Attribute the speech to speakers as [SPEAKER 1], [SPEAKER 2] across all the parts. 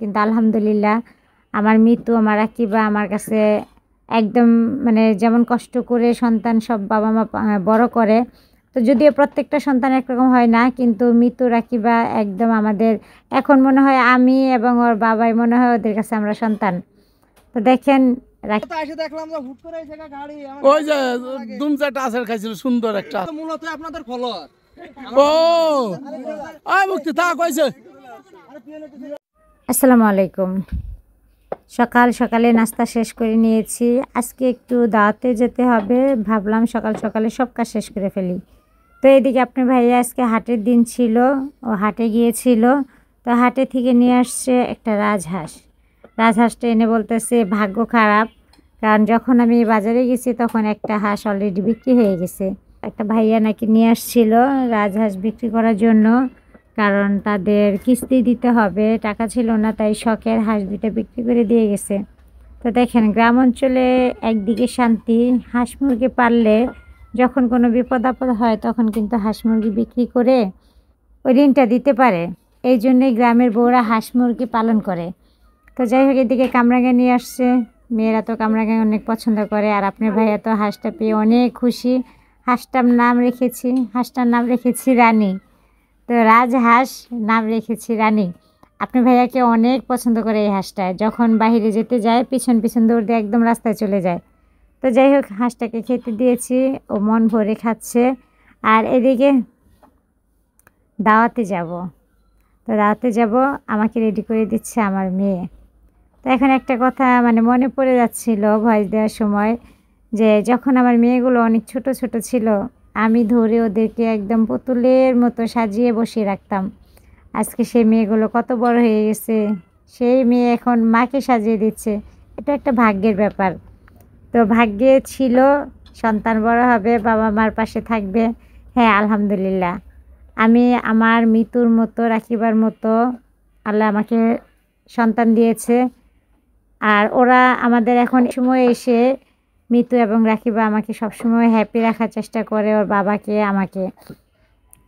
[SPEAKER 1] কিন্তু আলহামদুলিল্লাহ আমার মৃত্যু আমার আকিবা আমার কাছে একদম মানে যেমন কষ্ট করে সন্তান সব বাবা মা বড় করে তো যদিও প্রত্যেকটা সন্তান একরকম হয় না কিন্তু মৃত্যু রাকিবা একদম আমাদের এখন মনে হয় আমি এবং ওর বাবাই মনে হয় ওদের কাছে আমরা সন্তান তো দেখেন
[SPEAKER 2] সুন্দর একটা ও
[SPEAKER 1] আসসালামু আলাইকুম সকাল সকালে নাস্তা শেষ করে নিয়েছি আজকে একটু দাঁতে যেতে হবে ভাবলাম সকাল সকালে সব কাজ শেষ করে ফেলি তো এদিকে আপনি ভাইয়া আজকে হাটের দিন ছিল ও হাটে গিয়েছিল তো হাটে থেকে নিয়ে আসছে একটা রাজহাঁস রাজহাঁসটা এনে বলতেছে ভাগ্য খারাপ কারণ যখন আমি বাজারে গেছি তখন একটা হাঁস অলরেডি বিক্রি হয়ে গেছে একটা ভাইয়া নাকি নিয়ে আসছিল রাজহাঁস বিক্রি করার জন্য কারণ তাদের কিস্তি দিতে হবে টাকা ছিল না তাই শখের হাঁস দুটা বিক্রি করে দিয়ে গেছে তো দেখেন গ্রাম অঞ্চলে একদিকে শান্তি হাঁস মুরগি পারলে যখন কোনো বিপদ আপদ হয় তখন কিন্তু হাঁস মুরগি বিক্রি করে ওই ঋণটা দিতে পারে এই জন্যই গ্রামের বউরা হাঁস মুরগি পালন করে তো যাই হোক এদিকে কামরাঙ্গা নিয়ে আসছে মেয়েরা তো কামরাঙ্গা অনেক পছন্দ করে আর আপনার ভাইয়া তো হাঁসটা পেয়ে অনেক খুশি হাঁসটার নাম রেখেছি হাঁসটার নাম রেখেছি রানী তো রাজহাঁস নাম রেখেছি রানী আপনি ভাইয়াকে অনেক পছন্দ করে এই হাঁসটায় যখন বাহিরে যেতে যায় পিছন পিছন দৌড় দিয়ে একদম রাস্তায় চলে যায় তো যাই হোক হাঁসটাকে খেতে দিয়েছি ও মন ভরে খাচ্ছে আর এদিকে দাওয়াতে যাব তো দাওয়াতে যাব আমাকে রেডি করে দিচ্ছে আমার মেয়ে তো এখন একটা কথা মানে মনে পড়ে যাচ্ছিল ভয় দেওয়ার সময় যে যখন আমার মেয়েগুলো অনেক ছোট ছোট ছিল আমি ধরে ওদেরকে একদম পুতুলের মতো সাজিয়ে বসিয়ে রাখতাম আজকে সেই মেয়েগুলো কত বড় হয়ে গেছে সেই মেয়ে এখন মাকে সাজিয়ে দিচ্ছে এটা একটা ভাগ্যের ব্যাপার তো ভাগ্যে ছিল সন্তান বড় হবে বাবা মার পাশে থাকবে হ্যাঁ আলহামদুলিল্লাহ আমি আমার মৃত্যুর মতো রাখিবার মতো আল্লাহ আমাকে সন্তান দিয়েছে আর ওরা আমাদের এখন সময় এসে মিতু এবং রাখিবা আমাকে সবসময় হ্যাপি রাখার চেষ্টা করে ওর বাবাকে আমাকে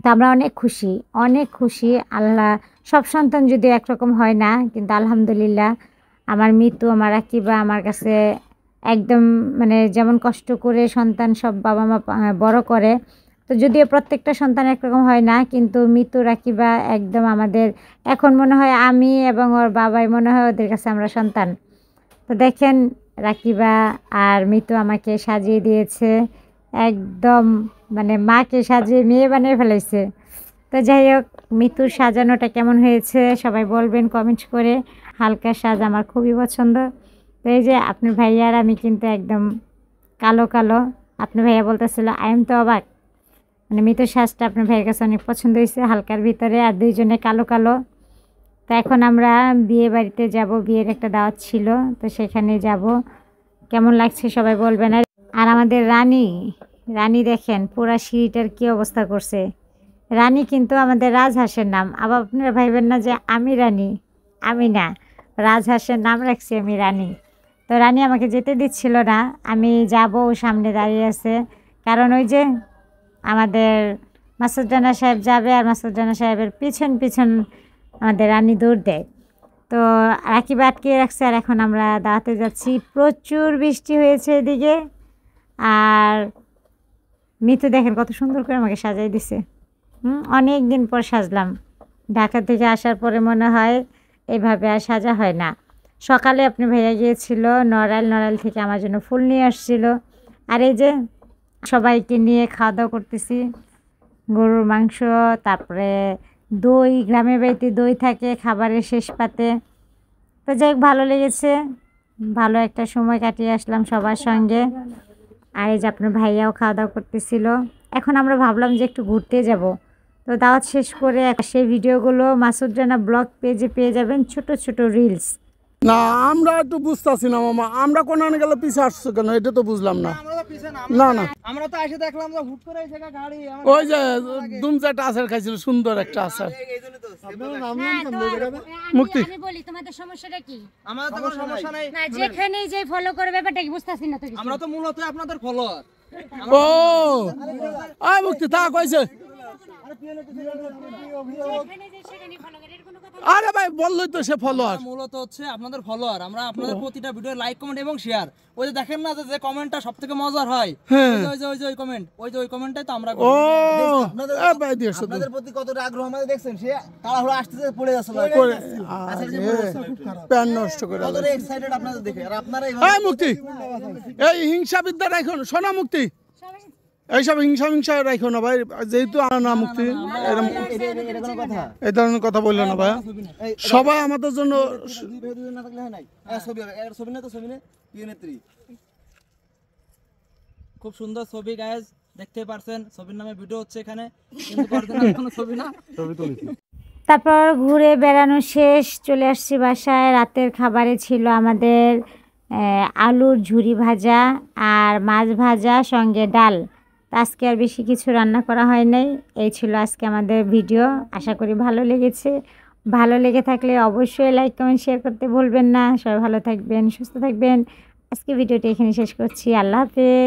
[SPEAKER 1] তা আমরা অনেক খুশি অনেক খুশি আল্লাহ সব সন্তান যদিও একরকম হয় না কিন্তু আলহামদুলিল্লাহ আমার মৃত্যু আমার রাখিবা আমার কাছে একদম মানে যেমন কষ্ট করে সন্তান সব বাবা মা বড় করে তো যদিও প্রত্যেকটা সন্তান একরকম হয় না কিন্তু মৃত্যু রাখিবা একদম আমাদের এখন মনে হয় আমি এবং ওর বাবাই মনে হয় ওদের কাছে আমরা সন্তান তো দেখেন রাকিবা আর মিতু আমাকে সাজিয়ে দিয়েছে একদম মানে মাকে সাজিয়ে মেয়ে বানিয়ে ফেলেছে তো যাই হোক মিতুর সাজানোটা কেমন হয়েছে সবাই বলবেন কমেন্ট করে হালকা সাজ আমার খুবই পছন্দ তো এই যে আপনার ভাইয়ার আমি কিন্তু একদম কালো কালো আপনার ভাইয়া বলতেছিল আই এম তো অবাক মানে মৃত সাজটা আপনার ভাইয়ের কাছে অনেক পছন্দ হয়েছে হালকার ভিতরে আর দুইজনে কালো কালো তো এখন আমরা বিয়ে বাড়িতে যাব বিয়ের একটা দাওয়াত ছিল তো সেখানে যাব কেমন লাগছে সবাই বলবেন আর আমাদের রানী রানী দেখেন পুরা সিঁড়িটার কী অবস্থা করছে রানী কিন্তু আমাদের রাজহাঁসের নাম আবার আপনারা ভাইবেন না যে আমি রানী আমি না রাজহাঁসের নাম রাখছি আমি রানী তো রানী আমাকে যেতে দিচ্ছিল না আমি যাব ও সামনে দাঁড়িয়ে আছে কারণ ওই যে আমাদের মাসুদ্দানা সাহেব যাবে আর মাসুদ্দানা সাহেবের পিছন পিছন আমাদের রানী দৌড় দেয় তো রাকিব বাটকে রাখছে আর এখন আমরা দাঁড়াতে যাচ্ছি প্রচুর বৃষ্টি হয়েছে এদিকে আর মৃত্যু দেখেন কত সুন্দর করে আমাকে সাজাই দিছে হুম অনেক দিন পর সাজলাম ঢাকা থেকে আসার পরে মনে হয় এভাবে আর সাজা হয় না সকালে আপনি ভেজা গিয়েছিল নড়াইল নড়াইল থেকে আমার জন্য ফুল নিয়ে আসছিল আর এই যে সবাইকে নিয়ে খাওয়া দাওয়া করতেছি গরুর মাংস তারপরে দই গ্রামের বাড়িতে দই থাকে খাবারের শেষ পাতে তো যাই ভালো লেগেছে ভালো একটা সময় কাটিয়ে আসলাম সবার সঙ্গে আর এই যে আপনার ভাইয়াও খাওয়া দাওয়া করতেছিল এখন আমরা ভাবলাম যে একটু ঘুরতে যাব তো দাওয়াত শেষ করে সেই ভিডিওগুলো মাসুদ রানা ব্লগ পেজে পেয়ে যাবেন ছোট ছোট রিলস
[SPEAKER 2] না আমরা একটু বুঝতেছি না মামা আমরা কোন গেলে পিছিয়ে আসছো কেন এটা তো বুঝলাম না হ্যাঁ,
[SPEAKER 1] মুক্তি সমস্যাটা কি তো সমস্যা মানে- যেখানেই ফলো ব্যাপারটা না আমরা তো মূলত আপনাদের ও
[SPEAKER 2] মুক্তি তা কইছে আরে ভাই বললই তো সে ফলোয়ার মূলত হচ্ছে আপনাদের ফলোয়ার আমরা আপনাদের প্রতিটা ভিডিও লাইক কমেন্ট এবং শেয়ার ওই যে দেখেন না যে কমেন্টটা সবথেকে মজার হয় হ্যাঁ। ওই যে ওই যে ওই কমেন্ট ওই যে ওই কমেন্টটাই তো আমরা ও আপনাদের প্রতি কতটা আগ্রহ আমাদের দেখছেন সে তারা তাড়াহুড়ো আসতে পড়ে যাচ্ছে আচ্ছা, প্যান নষ্ট করে কতটা এক্সাইটেড আপনাদের দেখে আর আপনারা এই মুক্তি এই হিংসা বিদ্যা এখন সোনা মুক্তি এইসব হিংসা হিংসা রাখো না ভাই যেহেতু আনা মুক্তি এই ধরনের কথা বললো না ভাই সবাই আমাদের জন্য খুব সুন্দর ছবি গায়েজ দেখতে পারছেন ছবির নামে ভিডিও হচ্ছে এখানে
[SPEAKER 1] তারপর ঘুরে বেড়ানো শেষ চলে আসছি বাসায় রাতের খাবারে ছিল আমাদের আলুর ঝুরি ভাজা আর মাছ ভাজা সঙ্গে ডাল তো আজকে আর বেশি কিছু রান্না করা হয় নাই এই ছিল আজকে আমাদের ভিডিও আশা করি ভালো লেগেছে ভালো লেগে থাকলে অবশ্যই লাইক কমেন্ট শেয়ার করতে ভুলবেন না সবাই ভালো থাকবেন সুস্থ থাকবেন আজকে ভিডিওটি এখানে শেষ করছি আল্লাহ হাফেজ